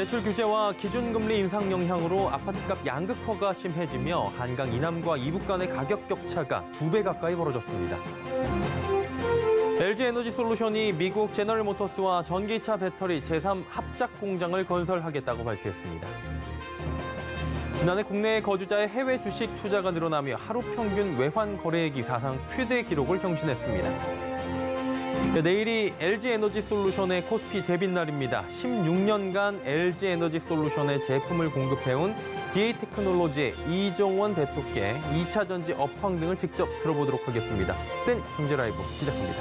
대출 규제와 기준금리 인상 영향으로 아파트값 양극화가 심해지며 한강 이남과 이북 간의 가격 격차가 두 배 가까이 벌어졌습니다. LG 에너지 솔루션이 미국 제너럴 모터스와 전기차 배터리 제3 합작 공장을 건설하겠다고 발표했습니다 지난해 국내 거주자의 해외 주식 투자가 늘어나며 하루 평균 외환 거래액이 사상 최대 기록을 경신했습니다. 네, 내일이 LG에너지솔루션의 코스피 데뷔 날입니다. 16년간 LG에너지솔루션의 제품을 공급해온 DA테크놀로지의 이종원 대표께 2차전지 업황 등을 직접 들어보도록 하겠습니다. 센 경제라이브 시작합니다.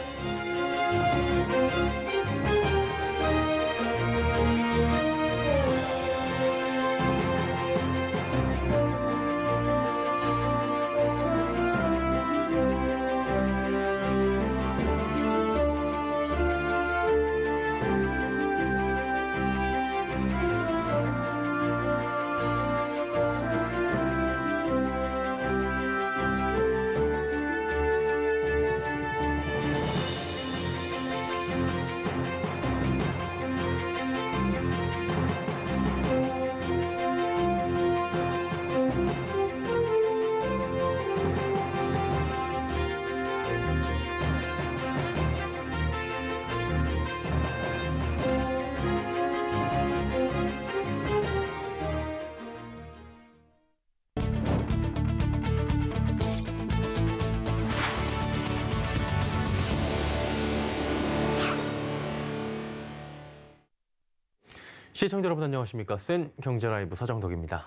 시청자 여러분 안녕하십니까. 센 경제라이브 서정덕입니다.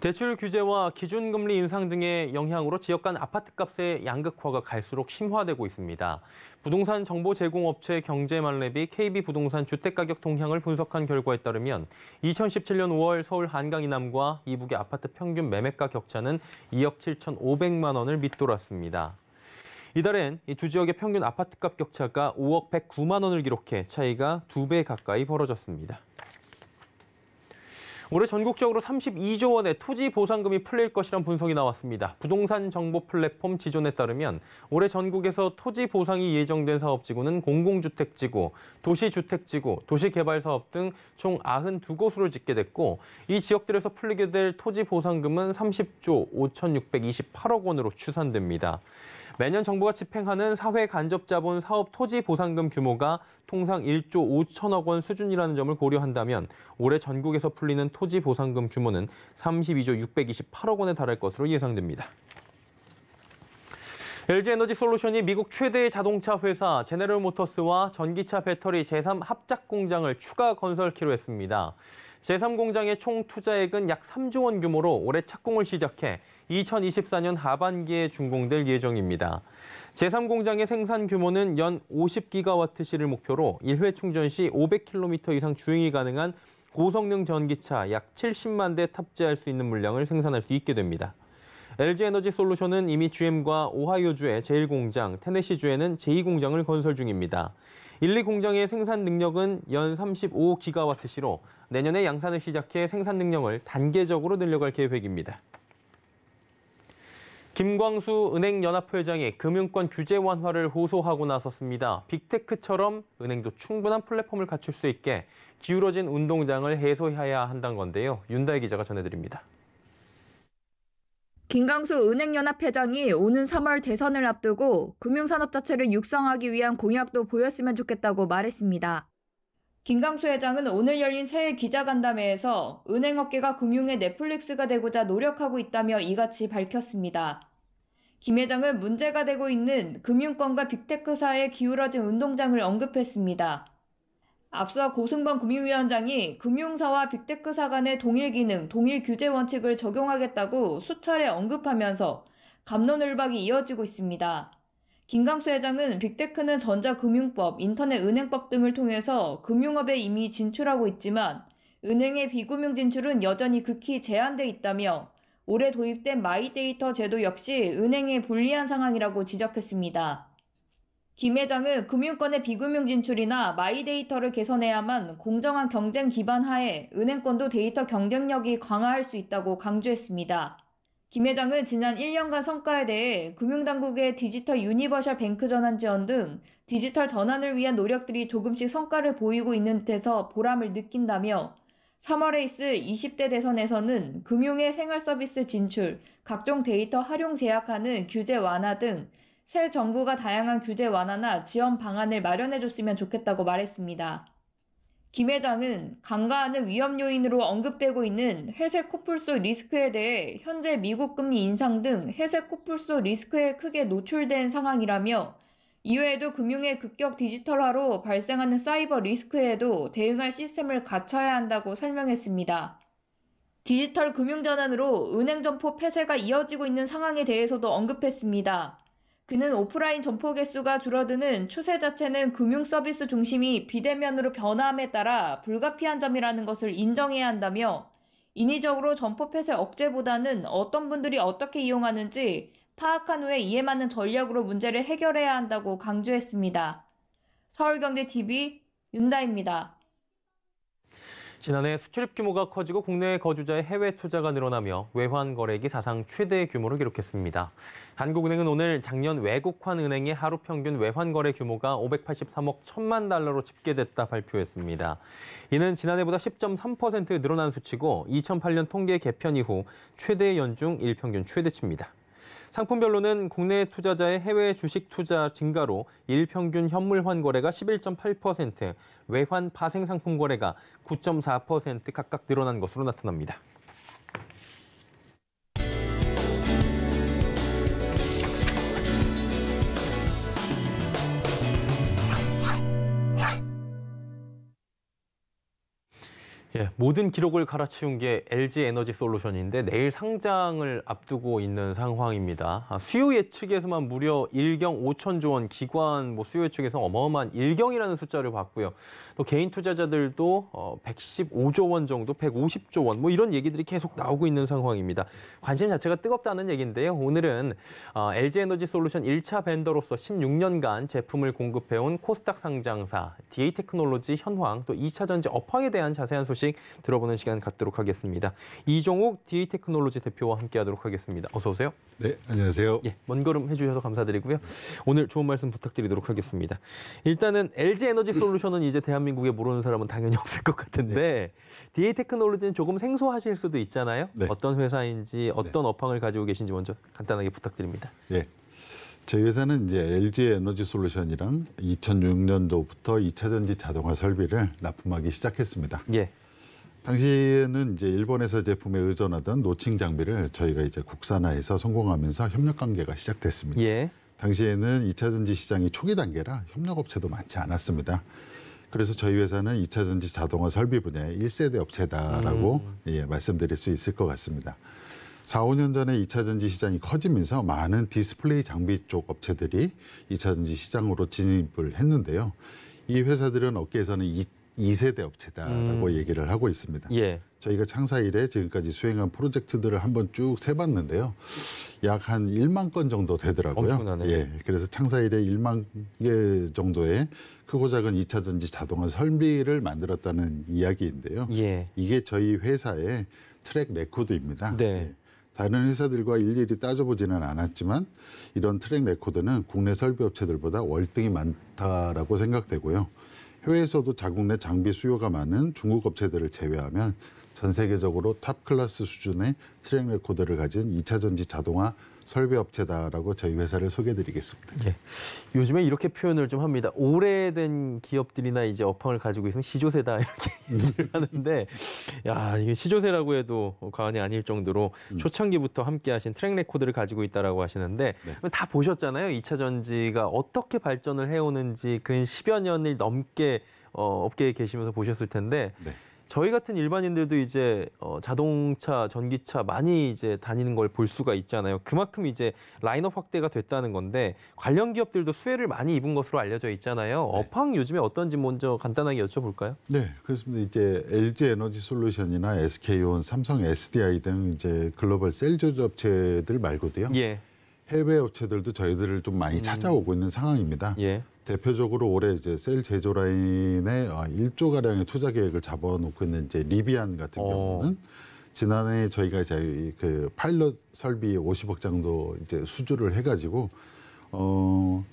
대출 규제와 기준금리 인상 등의 영향으로 지역 간 아파트값의 양극화가 갈수록 심화되고 있습니다. 부동산 정보 제공업체 경제만랩이 KB부동산 주택가격 동향을 분석한 결과에 따르면 2017년 5월 서울 한강 이남과 이북의 아파트 평균 매매가 격차는 2억 7,500만 원을 밑돌았습니다. 이달엔 이 두 지역의 평균 아파트값 격차가 5억 109만 원을 기록해 차이가 두 배 가까이 벌어졌습니다. 올해 전국적으로 32조 원의 토지 보상금이 풀릴 것이란 분석이 나왔습니다. 부동산 정보 플랫폼 지존에 따르면 올해 전국에서 토지 보상이 예정된 사업지구는 공공주택지구, 도시주택지구, 도시개발사업 등 총 92곳으로 집계됐고 이 지역들에서 풀리게 될 토지 보상금은 30조 5,628억 원으로 추산됩니다. 매년 정부가 집행하는 사회 간접자본 사업 토지 보상금 규모가 통상 1조 5천억 원 수준이라는 점을 고려한다면 올해 전국에서 풀리는 토지 보상금 규모는 32조 628억 원에 달할 것으로 예상됩니다. LG 에너지 솔루션이 미국 최대의 자동차 회사 제네럴 모터스와 전기차 배터리 제3 합작 공장을 추가 건설키로 했습니다. 제3 공장의 총 투자액은 약 3조 원 규모로 올해 착공을 시작해 2024년 하반기에 준공될 예정입니다. 제3 공장의 생산 규모는 연 50기가와트시를 목표로 1회 충전 시 500km 이상 주행이 가능한 고성능 전기차 약 70만 대 탑재할 수 있는 물량을 생산할 수 있게 됩니다. LG에너지 솔루션은 이미 GM과 오하이오주의 제1공장, 테네시주에는 제2공장을 건설 중입니다. 1, 2공장의 생산 능력은 연 35기가와트시로 내년에 양산을 시작해 생산 능력을 단계적으로 늘려갈 계획입니다. 김광수 은행연합회장이 금융권 규제 완화를 호소하고 나섰습니다. 빅테크처럼 은행도 충분한 플랫폼을 갖출 수 있게 기울어진 운동장을 해소해야 한다는 건데요. 윤다혜 기자가 전해드립니다. 김광수 은행연합회장이 오는 3월 대선을 앞두고 금융산업 자체를 육성하기 위한 공약도 보였으면 좋겠다고 말했습니다. 김강수 회장은 오늘 열린 새해 기자간담회에서 은행업계가 금융의 넷플릭스가 되고자 노력하고 있다며 이같이 밝혔습니다. 김 회장은 문제가 되고 있는 금융권과 빅테크사에 기울어진 운동장을 언급했습니다. 앞서 고승범 금융위원장이 금융사와 빅테크사 간의 동일 기능, 동일 규제 원칙을 적용하겠다고 수차례 언급하면서 감론을박이 이어지고 있습니다. 김강수 회장은 빅테크는 전자금융법, 인터넷은행법 등을 통해서 금융업에 이미 진출하고 있지만 은행의 비금융 진출은 여전히 극히 제한돼 있다며 올해 도입된 마이데이터 제도 역시 은행의 불리한 상황이라고 지적했습니다. 김 회장은 금융권의 비금융 진출이나 마이데이터를 개선해야만 공정한 경쟁 기반 하에 은행권도 데이터 경쟁력이 강화할 수 있다고 강조했습니다. 김 회장은 지난 1년간 성과에 대해 금융당국의 디지털 유니버셜 뱅크 전환 지원 등 디지털 전환을 위한 노력들이 조금씩 성과를 보이고 있는 데서 보람을 느낀다며 3월에 있을 20대 대선에서는 금융의 생활 서비스 진출, 각종 데이터 활용 제약하는 규제 완화 등새 정부가 다양한 규제 완화나 지원 방안을 마련해줬으면 좋겠다고 말했습니다. 김 회장은 강가하는 위험 요인으로 언급되고 있는 회색 코뿔소 리스크에 대해 현재 미국 금리 인상 등 회색 코뿔소 리스크에 크게 노출된 상황이라며 이외에도 금융의 급격 디지털화로 발생하는 사이버 리스크에도 대응할 시스템을 갖춰야 한다고 설명했습니다. 디지털 금융 전환으로 은행 점포 폐쇄가 이어지고 있는 상황에 대해서도 언급했습니다. 그는 오프라인 점포 개수가 줄어드는 추세 자체는 금융 서비스 중심이 비대면으로 변화함에 따라 불가피한 점이라는 것을 인정해야 한다며 인위적으로 점포 폐쇄 억제보다는 어떤 분들이 어떻게 이용하는지 파악한 후에 이에 맞는 전략으로 문제를 해결해야 한다고 강조했습니다. 서울경제TV 윤다입니다. 지난해 수출입 규모가 커지고 국내 거주자의 해외 투자가 늘어나며 외환 거래액이 사상 최대 규모를 기록했습니다. 한국은행은 오늘 작년 외국환 은행의 하루 평균 외환 거래 규모가 583억 1천만 달러로 집계됐다 발표했습니다. 이는 지난해보다 10.3% 늘어난 수치고 2008년 통계 개편 이후 최대 연중 일평균 최대치입니다. 상품별로는 국내 투자자의 해외 주식 투자 증가로 일평균 현물환 거래가 11.8%, 외환 파생 상품 거래가 9.4% 각각 늘어난 것으로 나타납니다. 예, 모든 기록을 갈아치운 게 LG 에너지 솔루션인데 내일 상장을 앞두고 있는 상황입니다. 아, 수요 예측에서만 무려 1경 5천조 원, 기관 뭐 수요 예측에서 어마어마한 1경이라는 숫자를 봤고요. 또 개인 투자자들도 어, 115조 원 정도, 150조 원 뭐 이런 얘기들이 계속 나오고 있는 상황입니다. 관심 자체가 뜨겁다는 얘기인데요. 오늘은 어, 아, LG 에너지 솔루션 1차 벤더로서 16년간 제품을 공급해온 코스닥 상장사, DA테크놀로지 현황, 또 2차 전지 업황에 대한 자세한 소식 소식 들어보는 시간 갖도록 하겠습니다. 이종욱 DA 테크놀로지 대표와 함께하도록 하겠습니다. 어서 오세요. 네, 안녕하세요. 예, 먼 걸음 해주셔서 감사드리고요. 오늘 좋은 말씀 부탁드리도록 하겠습니다. 일단은 LG 에너지 솔루션은 이제 대한민국에 모르는 사람은 당연히 없을 것 같은데 네. DA 테크놀로지는 조금 생소하실 수도 있잖아요. 네. 어떤 회사인지 네. 어떤 네. 업황을 가지고 계신지 먼저 간단하게 부탁드립니다. 네. 예. 저희 회사는 이제 LG 에너지 솔루션이랑 2006년도부터 2차 전지 자동화 설비를 납품하기 시작했습니다. 예. 당시에는 이제 일본에서 제품에 의존하던 노칭 장비를 저희가 이제 국산화해서 성공하면서 협력 관계가 시작됐습니다. 예. 당시에는 2차 전지 시장이 초기 단계라 협력업체도 많지 않았습니다. 그래서 저희 회사는 2차 전지 자동화 설비 분야의 1세대 업체다라고 음. 예, 말씀드릴 수 있을 것 같습니다. 4, 5년 전에 2차 전지 시장이 커지면서 많은 디스플레이 장비 쪽 업체들이 2차 전지 시장으로 진입을 했는데요. 이 회사들은 업계에서는 이세대 업체다라고 음. 얘기를 하고 있습니다. 예. 저희가 창사 이래 지금까지 수행한 프로젝트들을 한번 쭉 세봤는데요. 약 한 1만 건 정도 되더라고요. 엄청나네. 예. 그래서 창사 이래 1만 개 정도의 크고 작은 2차 전지 자동화 설비를 만들었다는 이야기인데요. 예. 이게 저희 회사의 트랙 레코드입니다. 네. 예. 다른 회사들과 일일이 따져보지는 않았지만 이런 트랙 레코드는 국내 설비 업체들보다 월등히 많다라고 생각되고요. 해외에서도 자국 내 장비 수요가 많은 중국 업체들을 제외하면 전 세계적으로 탑 클래스 수준의 트랙 레코드를 가진 2차 전지 자동화 설비 업체다라고 저희 회사를 소개드리겠습니다. 해 예. 요즘에 이렇게 표현을 좀 합니다. 오래된 기업들이나 이제 업황을 가지고 있으면 시조세다 이렇게 얘기를 하는데 야 이게 시조세라고 해도 과언이 아닐 정도로 음. 초창기부터 함께하신 트랙 레코드를 가지고 있다라고 하시는데 네. 다 보셨잖아요. 이차 전지가 어떻게 발전을 해오는지 근 10여 년을 넘게 어, 업계에 계시면서 보셨을 텐데. 네. 저희 같은 일반인들도 이제 어, 자동차, 전기차 많이 이제 다니는 걸 볼 수가 있잖아요. 그만큼 이제 라인업 확대가 됐다는 건데 관련 기업들도 수혜를 많이 입은 것으로 알려져 있잖아요. 네. 업황 요즘에 어떤지 먼저 간단하게 여쭤볼까요? 네, 그렇습니다. 이제 LG 에너지 솔루션이나 SK온, 삼성 SDI 등 이제 글로벌 셀 조업체들 말고도요. 예. 해외 업체들도 저희들을 좀 많이 음. 찾아오고 있는 상황입니다. 예. 대표적으로 올해 이제 셀 제조 라인에 1조 어, 가량의 투자 계획을 잡아놓고 있는 이제 리비안 같은 어. 경우는 지난해 저희가 이제 그 파일럿 설비 50억 정도 이제 수주를 해가지고 어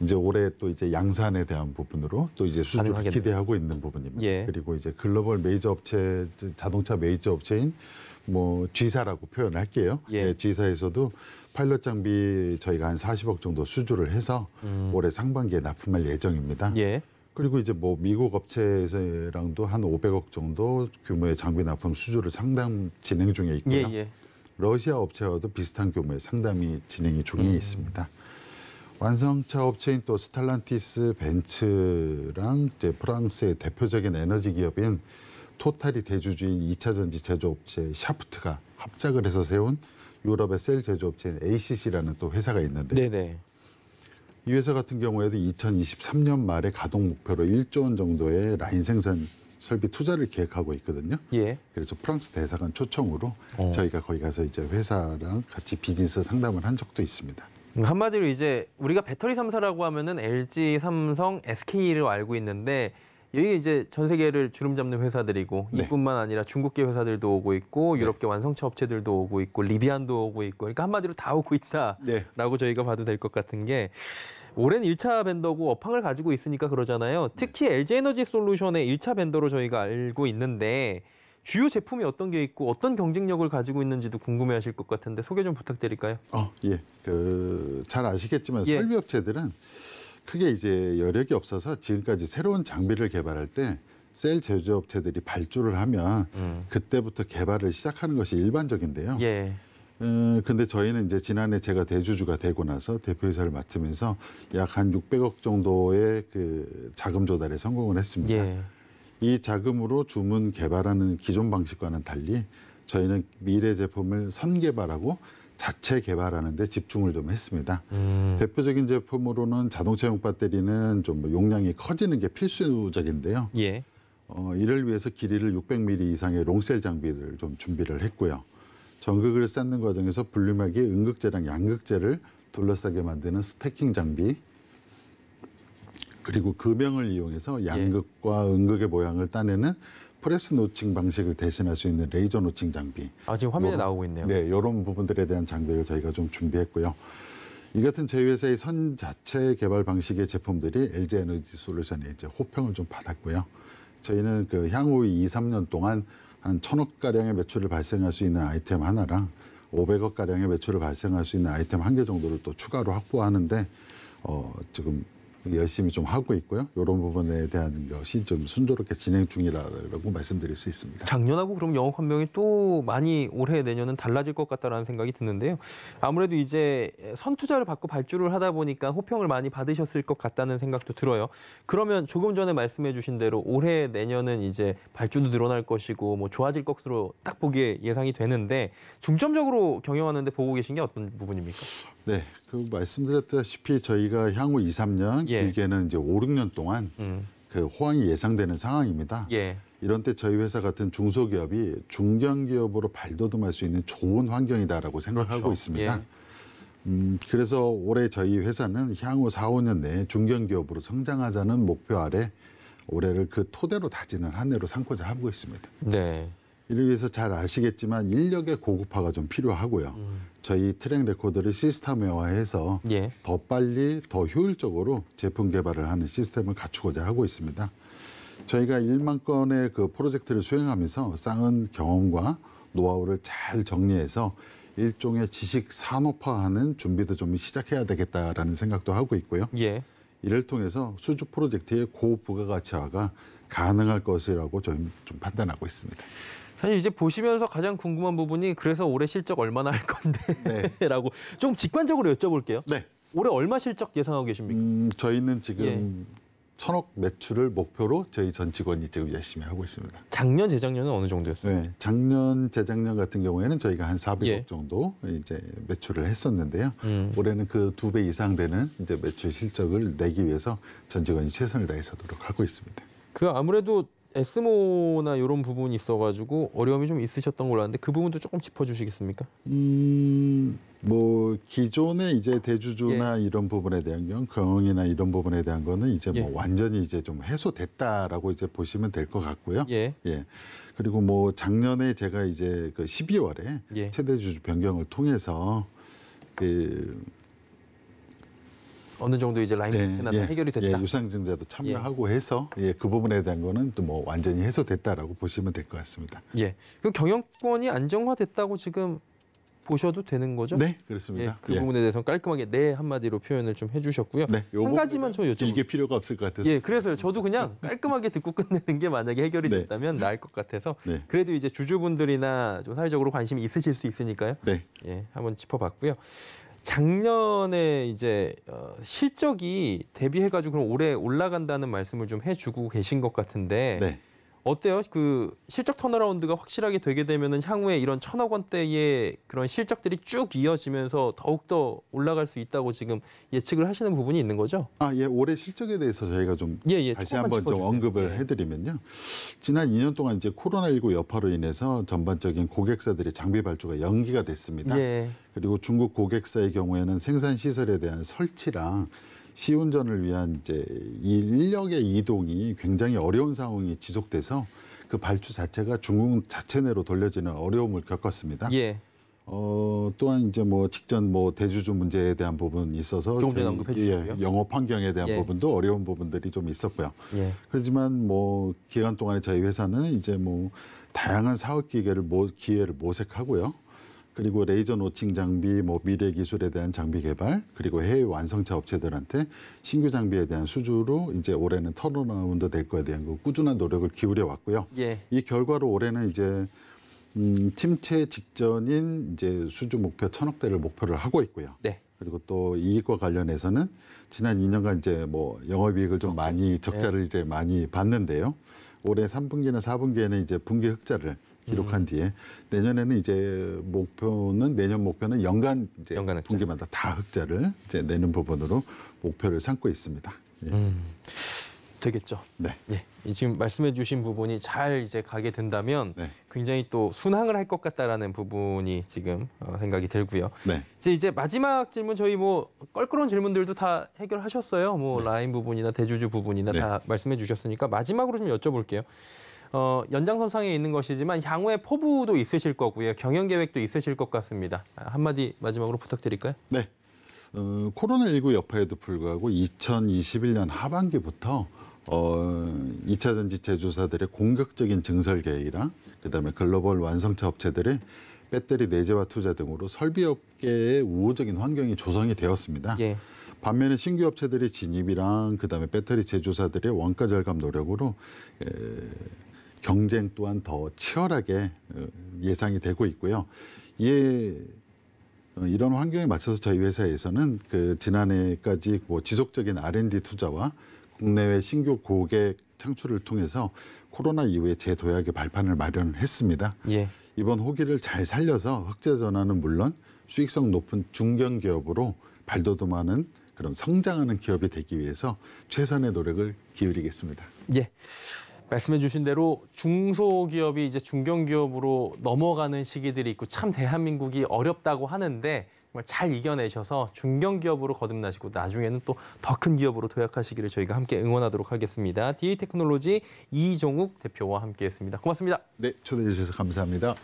이제 올해 또 이제 양산에 대한 부분으로 또 이제 수주를 가능하겠네 기대하고 있는 부분입니다. 예. 그리고 이제 글로벌 메이저 업체 자동차 메이저 업체인 뭐 G사라고 표현할게요. 예. 예, G사에서도 파일럿 장비 저희가 한 40억 정도 수주를 해서 음. 올해 상반기에 납품할 예정입니다. 예. 그리고 이제 뭐 미국 업체랑도 한 500억 정도 규모의 장비 납품 수주를 상담 진행 중에 있고요. 예, 예. 러시아 업체와도 비슷한 규모의 상담이 진행 중에 음. 있습니다. 완성차 업체인 또 스탈란티스, 벤츠랑 이제 프랑스의 대표적인 에너지 기업인 토탈이 대주주인 이차전지 제조업체 샤프트가 합작을 해서 세운 유럽의 셀 제조업체인 ACC라는 또 회사가 있는데 네네. 이 회사 같은 경우에도 2023년 말에 가동 목표로 1조 원 정도의 라인 생산 설비 투자를 계획하고 있거든요. 예. 그래서 프랑스 대사관 초청으로 어. 저희가 거기 가서 이제 회사랑 같이 비즈니스 상담을 한 적도 있습니다. 음, 한마디로 이제 우리가 배터리 삼사라고 하면은 LG, 삼성, SK를 알고 있는데 이게 이제 전 세계를 주름 잡는 회사들이고 네. 이뿐만 아니라 중국계 회사들도 오고 있고 네. 유럽계 네. 완성차 업체들도 오고 있고 리비안도 오고 있고 그러니까 한마디로 다 오고 네. 있다라고 저희가 봐도 될 것 같은 게 오랜 1차 벤더고 업황을 가지고 있으니까 그러잖아요. 네. 특히 LG 에너지 솔루션의 1차 벤더로 저희가 알고 있는데 주요 제품이 어떤 게 있고 어떤 경쟁력을 가지고 있는지도 궁금해하실 것 같은데 소개 좀 부탁드릴까요? 어, 예. 그 잘 아시겠지만 예. 설비업체들은 크게 이제 여력이 없어서 지금까지 새로운 장비를 개발할 때 셀 제조업체들이 발주를 하면 음. 그때부터 개발을 시작하는 것이 일반적인데요. 예. 음, 근데 저희는 이제 지난해 제가 대주주가 되고 나서 대표이사를 맡으면서 약 한 600억 정도의 그 자금 조달에 성공을 했습니다. 예. 이 자금으로 주문 개발하는 기존 방식과는 달리 저희는 미래 제품을 선개발하고 자체 개발하는데 집중을 좀 했습니다. 음. 대표적인 제품으로는 자동차용 배터리는 좀 뭐 용량이 커지는 게 필수적인데요. 예. 어, 이를 위해서 길이를 600mm 이상의 롱셀 장비를 좀 준비를 했고요. 전극을 쌓는 과정에서 분류막이 음극재랑 양극재를 둘러싸게 만드는 스태킹 장비 그리고 금형을 이용해서 양극과 음극의 예. 모양을 따내는 프레스 노칭 방식을 대신할 수 있는 레이저 노칭 장비. 아 지금 화면에 요런, 나오고 있네요. 네, 이런 부분들에 대한 장비를 저희가 좀 준비했고요. 이 같은 제희 회사의 선 자체 개발 방식의 제품들이 LG 에너지 솔루션에 이제 호평을 좀 받았고요. 저희는 그 향후 2, 3년 동안 한 천억 가량의 매출을 발생할 수 있는 아이템 하나랑 500억 가량의 매출을 발생할 수 있는 아이템 한 개 정도를 또 추가로 확보하는데 어 지금 열심히 좀 하고 있고요. 이런 부분에 대한 것이 좀 순조롭게 진행 중이라고 말씀드릴 수 있습니다. 작년하고 그럼 영업 환경이 또 많이 올해 내년은 달라질 것 같다라는 생각이 드는데요. 아무래도 이제 선투자를 받고 발주를 하다 보니까 호평을 많이 받으셨을 것 같다는 생각도 들어요. 그러면 조금 전에 말씀해 주신 대로 올해 내년은 이제 발주도 늘어날 것이고 뭐 좋아질 것으로 딱 보기에 예상이 되는데 중점적으로 경영하는데 보고 계신 게 어떤 부분입니까? 네, 그 말씀드렸다시피 저희가 향후 2, 3년 예. 길게는 이제 5, 6년 동안 음. 그 호황이 예상되는 상황입니다. 예. 이런 때 저희 회사 같은 중소기업이 중견기업으로 발돋움할 수 있는 좋은 환경이다라고 생각하고 그렇죠. 예. 있습니다. 예. 음, 그래서 올해 저희 회사는 향후 4, 5년 내에 중견기업으로 성장하자는 목표 아래 올해를 그 토대로 다지는 한 해로 삼고자 하고 있습니다. 네. 이를 위해서 잘 아시겠지만 인력의 고급화가 좀 필요하고요. 음. 저희 트랙 레코드를 시스템화해서 예. 더 빨리 더 효율적으로 제품 개발을 하는 시스템을 갖추고자 하고 있습니다. 저희가 1만 건의 그 프로젝트를 수행하면서 쌓은 경험과 노하우를 잘 정리해서 일종의 지식 산업화하는 준비도 좀 시작해야 되겠다라는 생각도 하고 있고요. 예. 이를 통해서 수주 프로젝트의 고부가가치화가 가능할 것이라고 저희는 좀 판단하고 있습니다. 사실 이제 보시면서 가장 궁금한 부분이 그래서 올해 실적 얼마나 할 건데라고 네. 좀 직관적으로 여쭤볼게요. 네. 올해 얼마 실적 예상하고 계십니까? 음, 저희는 지금 예. 천억 매출을 목표로 저희 전 직원이 지금 열심히 하고 있습니다. 작년 재작년은 어느 정도였어요? 네, 작년 재작년 같은 경우에는 저희가 한 400억 예. 정도 이제 매출을 했었는데요. 음. 올해는 그 두 배 이상 되는 이제 매출 실적을 내기 위해서 전 직원이 최선을 다해서 노력하고 있습니다. 그 아무래도 에스모나 이런 부분이 있어가지고 어려움이 좀 있으셨던 걸로 아는데 그 부분도 조금 짚어주시겠습니까? 음, 뭐 기존의 이제 대주주나 예. 이런 부분에 대한 경 경영이나 이런 부분에 대한 거는 이제 뭐 예. 뭐 완전히 이제 좀 해소됐다라고 이제 보시면 될 것 같고요. 예. 예. 그리고 뭐 작년에 제가 이제 그 12월에 예. 최대 주주 변경을 통해서 그 어느 정도 이제 라인 네, 예, 해결이 됐다. 예, 유상증자도 참여하고 예. 해서 예, 그 부분에 대한 거는 또 뭐 완전히 해소됐다라고 보시면 될 것 같습니다. 예. 그 경영권이 안정화됐다고 지금 보셔도 되는 거죠? 네, 그렇습니다. 예, 그 예. 부분에 대해서 깔끔하게 네 한마디로 표현을 좀 해주셨고요. 네, 한 가지만 저 여쭤. 이게 필요가 없을 것 같아서. 예, 그래서 저도 그냥 네. 깔끔하게 듣고 끝내는 게 만약에 해결이 네. 됐다면 나을 것 같아서. 네. 그래도 이제 주주분들이나 좀 사회적으로 관심이 있으실 수 있으니까요. 네, 예, 한번 짚어봤고요. 작년에 이제 어, 실적이 대비해가지고 그럼 올해 올라간다는 말씀을 좀 해주고 계신 것 같은데 네. 어때요? 그 실적 턴어라운드가 확실하게 되게 되면은 향후에 이런 천억 원대의 그런 실적들이 쭉 이어지면서 더욱더 올라갈 수 있다고 지금 예측을 하시는 부분이 있는 거죠? 아, 예. 올해 실적에 대해서 저희가 좀 예, 예, 다시 한번 좀 언급을 예. 해 드리면요. 지난 2년 동안 이제 코로나19 여파로 인해서 전반적인 고객사들의 장비 발주가 연기가 됐습니다. 예. 그리고 중국 고객사의 경우에는 생산 시설에 대한 설치랑 시운전을 위한 이제 인력의 이동이 굉장히 어려운 상황이 지속돼서 그 발주 자체가 중국 자체 내로 돌려지는 어려움을 겪었습니다. 예. 어, 또한 이제 뭐 직전 뭐 대주주 문제에 대한 부분 있어서 좀전 언급해 주고요 예, 영업 환경에 대한 예. 부분도 어려운 부분들이 좀 있었고요. 예. 그렇지만 뭐 기간 동안에 저희 회사는 이제 뭐 다양한 사업 기회를 모, 기회를 모색하고요. 그리고 레이저 노칭 장비, 뭐 미래 기술에 대한 장비 개발, 그리고 해외 완성차 업체들한테 신규 장비에 대한 수주로 이제 올해는 턴어라운드 될 거에 대한 그 꾸준한 노력을 기울여 왔고요. 예. 이 결과로 올해는 이제 음, 침체 직전인 이제 수주 목표 천억 대를 목표를 하고 있고요. 네. 그리고 또 이익과 관련해서는 지난 2년간 이제 뭐 영업이익을 좀 적자. 많이 적자를 네. 이제 많이 봤는데요. 올해 3분기나 4분기에는 이제 분기 흑자를 기록한 음. 뒤에 내년에는 이제 목표는 내년 목표는 연간 이제 연간 흑자. 분기마다 다 흑자를 이제 내는 부분으로 목표를 삼고 있습니다. 예. 음. 되겠죠. 네. 예. 지금 말씀해주신 부분이 잘 이제 가게 된다면 네. 굉장히 또 순항을 할 것 같다라는 부분이 지금 어, 생각이 들고요. 네. 이제 이제 마지막 질문 저희 뭐 껄끄러운 질문들도 다 해결하셨어요. 뭐 네. 라인 부분이나 대주주 부분이나 네. 다 말씀해주셨으니까 마지막으로 좀 여쭤볼게요. 어, 연장선상에 있는 것이지만 향후에 포부도 있으실 거고요. 경영 계획도 있으실 것 같습니다. 아, 한마디 마지막으로 부탁드릴까요? 네. 어, 코로나19 여파에도 불구하고 2021년 하반기부터 어, 2차 전지 제조사들의 공격적인 증설 계획이랑 그다음에 글로벌 완성차 업체들의 배터리 내재화 투자 등으로 설비 업계의 우호적인 환경이 조성이 되었습니다. 예. 반면에 신규 업체들의 진입이랑 그다음에 배터리 제조사들의 원가 절감 노력으로 에, 경쟁 또한 더 치열하게 어, 예상이 되고 있고요. 이에 어, 이런 환경에 맞춰서 저희 회사에서는 그 지난해까지 뭐 지속적인 R&D 투자와 국내외 신규 고객 창출을 통해서 코로나 이후에 재도약의 발판을 마련했습니다. 예. 이번 호기를 잘 살려서 흑자 전환은 물론 수익성 높은 중견 기업으로 발돋움하는 그런 성장하는 기업이 되기 위해서 최선의 노력을 기울이겠습니다. 예. 말씀해 주신 대로 중소기업이 이제 중견기업으로 넘어가는 시기들이 있고 참 대한민국이 어렵다고 하는데 정말 잘 이겨내셔서 중견기업으로 거듭나시고 나중에는 또 더 큰 기업으로 도약하시기를 저희가 함께 응원하도록 하겠습니다. DA테크놀로지 이종욱 대표와 함께했습니다. 고맙습니다. 네, 초대해 주셔서 감사합니다.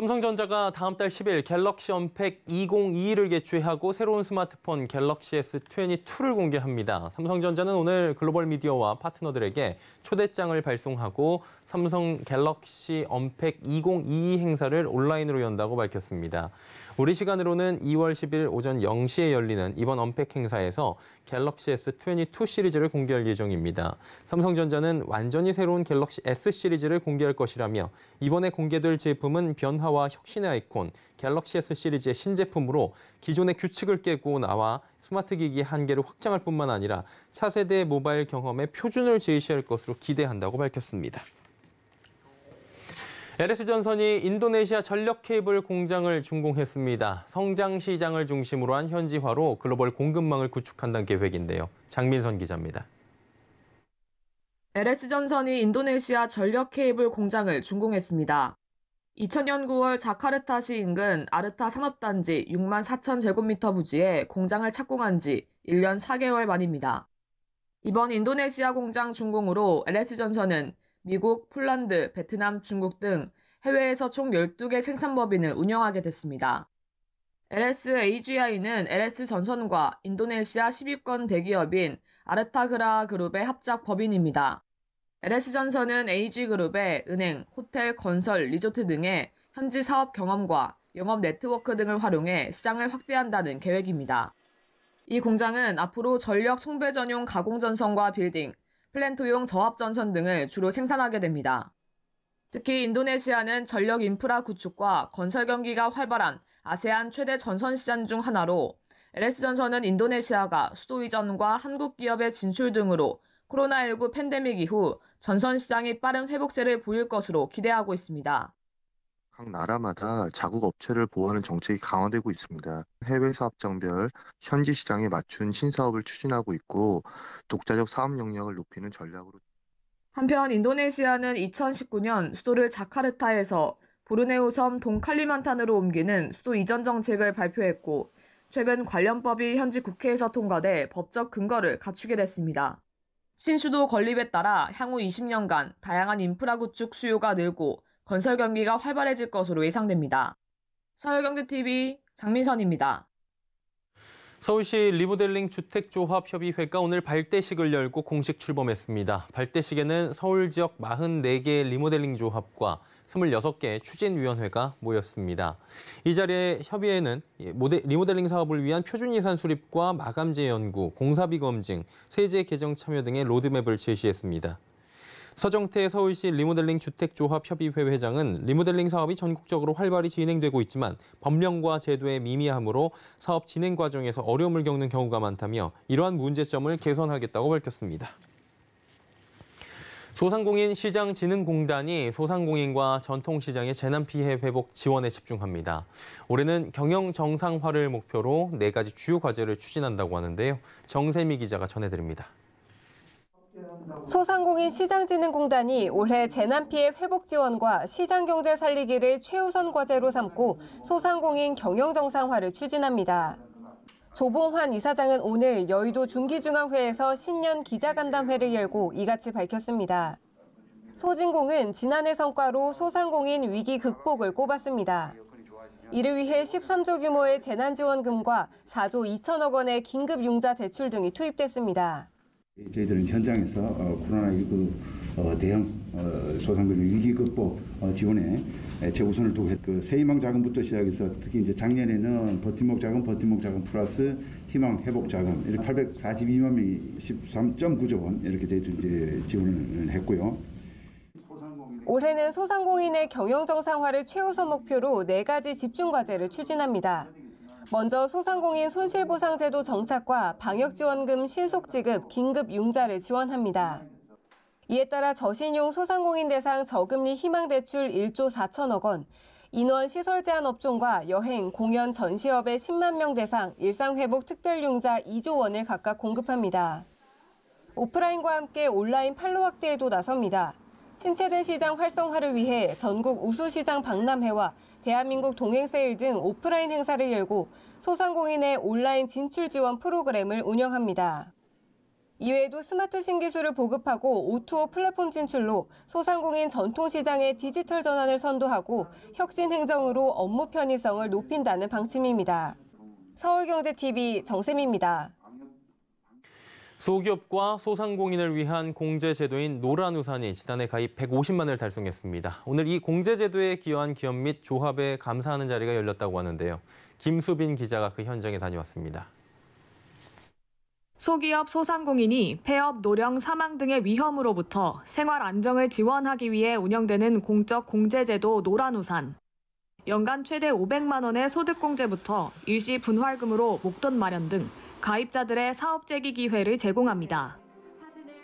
삼성전자가 다음 달 10일 갤럭시 언팩 2021을 개최하고 새로운 스마트폰 갤럭시 S22를 공개합니다. 삼성전자는 오늘 글로벌 미디어와 파트너들에게 초대장을 발송하고 삼성 갤럭시 언팩 2022 행사를 온라인으로 연다고 밝혔습니다. 우리 시간으로는 2월 10일 오전 0시에 열리는 이번 언팩 행사에서 갤럭시 S22 시리즈를 공개할 예정입니다. 삼성전자는 완전히 새로운 갤럭시 S 시리즈를 공개할 것이라며 이번에 공개될 제품은 변화와 혁신의 아이콘 갤럭시 S 시리즈의 신제품으로 기존의 규칙을 깨고 나와 스마트 기기 한계를 확장할 뿐만 아니라 차세대 모바일 경험의 표준을 제시할 것으로 기대한다고 밝혔습니다. LS전선이 인도네시아 전력 케이블 공장을 준공했습니다. 성장 시장을 중심으로 한 현지화로 글로벌 공급망을 구축한다는 계획인데요. 장민선 기자입니다. LS전선이 인도네시아 전력 케이블 공장을 준공했습니다. 2000년 9월 자카르타시 인근 아르타 산업단지 6만 4천 제곱미터 부지에 공장을 착공한 지 1년 4개월 만입니다. 이번 인도네시아 공장 준공으로 LS전선은 미국, 폴란드, 베트남, 중국 등 해외에서 총 12개 생산법인을 운영하게 됐습니다. LSAGI는 LS 전선과 인도네시아 10위권 대기업인 아르타그라 그룹의 합작 법인입니다. LS 전선은 AG 그룹의 은행, 호텔, 건설, 리조트 등의 현지 사업 경험과 영업 네트워크 등을 활용해 시장을 확대한다는 계획입니다. 이 공장은 앞으로 전력 송배 전용 가공 전선과 빌딩, 플랜트용 저압전선 등을 주로 생산하게 됩니다. 특히 인도네시아는 전력 인프라 구축과 건설 경기가 활발한 아세안 최대 전선 시장 중 하나로 LS전선은 인도네시아가 수도 이전과 한국 기업의 진출 등으로 코로나19 팬데믹 이후 전선 시장이 빠른 회복세를 보일 것으로 기대하고 있습니다. 각 나라마다 자국 업체를 보호하는 정책이 강화되고 있습니다. 해외 사업장별 현지 시장에 맞춘 신사업을 추진하고 있고 독자적 사업 역량을 높이는 전략으로 한편 인도네시아는 2019년 수도를 자카르타에서 보르네우섬 동칼리만탄으로 옮기는 수도 이전 정책을 발표했고 최근 관련법이 현지 국회에서 통과돼 법적 근거를 갖추게 됐습니다. 신수도 건립에 따라 향후 20년간 다양한 인프라 구축 수요가 늘고 건설 경기가 활발해질 것으로 예상됩니다. 서울경제TV 장민선입니다. 서울시 리모델링 주택조합협의회가 오늘 발대식을 열고 공식 출범했습니다. 발대식에는 서울 지역 44개 리모델링 조합과 26개 추진위원회가 모였습니다. 이 자리에 협의회는 리모델링 사업을 위한 표준예산 수립과 마감재 연구, 공사비 검증, 세제 개정 참여 등의 로드맵을 제시했습니다. 서정태 서울시 리모델링 주택조합협의회 회장은 리모델링 사업이 전국적으로 활발히 진행되고 있지만 법령과 제도의 미미함으로 사업 진행 과정에서 어려움을 겪는 경우가 많다며 이러한 문제점을 개선하겠다고 밝혔습니다. 소상공인 시장진흥공단이 소상공인과 전통시장의 재난피해 회복 지원에 집중합니다. 올해는 경영 정상화를 목표로 네 가지 주요 과제를 추진한다고 하는데요. 정세미 기자가 전해드립니다. 소상공인 시장진흥공단이 올해 재난피해 회복 지원과 시장경제 살리기를 최우선 과제로 삼고 소상공인 경영정상화를 추진합니다. 조봉환 이사장은 오늘 여의도 중기중앙회에서 신년 기자간담회를 열고 이같이 밝혔습니다. 소진공은 지난해 성과로 소상공인 위기 극복을 꼽았습니다. 이를 위해 13조 규모의 재난지원금과 4조 2천억 원의 긴급융자 대출 등이 투입됐습니다. 저희들은 현장에서 어, 코로나19 어, 대응 어, 소상공인 위기 극복 지원에 최우선을 두고 그새희망 자금부터 시작해서 특히 이제 작년에는 버팀목 자금, 버팀목 자금 플러스 희망 회복 자금 이렇게 842만 명이 13.9조 원 이렇게 돼희들 이제 지원을 했고요. 올해는 소상공인의 경영 정상화를 최우선 목표로 네 가지 집중 과제를 추진합니다. 먼저 소상공인 손실보상제도 정착과 방역지원금 신속지급, 긴급융자를 지원합니다. 이에 따라 저신용 소상공인 대상 저금리 희망대출 1조 4천억 원, 인원 시설 제한 업종과 여행, 공연, 전시업의 10만 명 대상 일상회복 특별융자 2조 원을 각각 공급합니다. 오프라인과 함께 온라인 팔로 확대에도 나섭니다. 침체된 시장 활성화를 위해 전국 우수시장 박람회와 대한민국 동행세일 등 오프라인 행사를 열고 소상공인의 온라인 진출 지원 프로그램을 운영합니다. 이외에도 스마트 신기술을 보급하고 O2O 플랫폼 진출로 소상공인 전통시장의 디지털 전환을 선도하고 혁신 행정으로 업무 편의성을 높인다는 방침입니다. 서울경제TV 정샘입니다. 소기업과 소상공인을 위한 공제제도인 노란우산이 지난해 가입 150만을 달성했습니다. 오늘 이 공제제도에 기여한 기업 및 조합에 감사하는 자리가 열렸다고 하는데요. 김수빈 기자가 그 현장에 다녀왔습니다. 소기업 소상공인이 폐업, 노령, 사망 등의 위험으로부터 생활 안정을 지원하기 위해 운영되는 공적 공제제도 노란우산. 연간 최대 500만 원의 소득공제부터 일시 분할금으로 목돈 마련 등 가입자들의 사업 재기 기회를 제공합니다.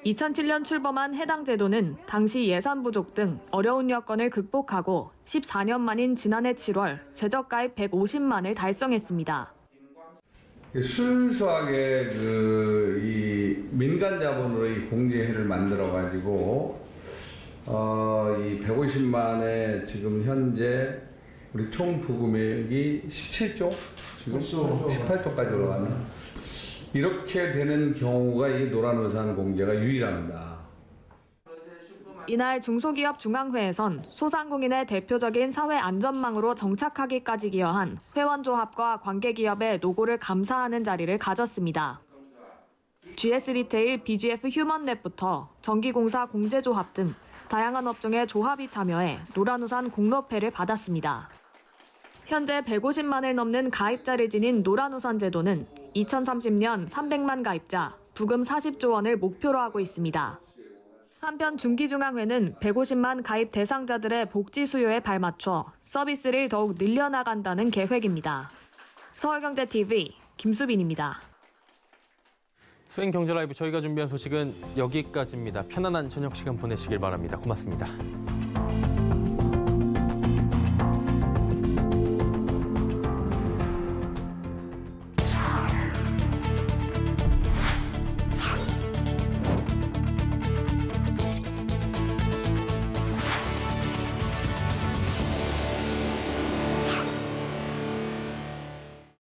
2007년 출범한 해당 제도는 당시 예산 부족 등 어려운 여건을 극복하고 14년 만인 지난해 7월 제적 가입 150만을 달성했습니다. 순수하게 그 민간 자본으로 이 공제회를 만들어 가지고 어이 150만에 지금 현재 우리 총 부금액이 17조 지금 18조. 까지올라갔네 이렇게 되는 경우가 이 노란우산 공제가 유일합니다. 이날 중소기업 중앙회에선 소상공인의 대표적인 사회 안전망으로 정착하기까지 기여한 회원조합과 관계기업의 노고를 감사하는 자리를 가졌습니다. GS 리테일, BGF 휴먼랩부터 전기공사 공제조합 등 다양한 업종의 조합이 참여해 노란우산 공로패를 받았습니다. 현재 150만을 넘는 가입자를 지닌 노란우산 제도는 2030년 300만 가입자, 부금 40조 원을 목표로 하고 있습니다. 한편 중기중앙회는 150만 가입 대상자들의 복지 수요에 발맞춰 서비스를 더욱 늘려나간다는 계획입니다. 서울경제TV 김수빈입니다. 수행경제라이브 저희가 준비한 소식은 여기까지입니다. 편안한 저녁 시간 보내시길 바랍니다. 고맙습니다.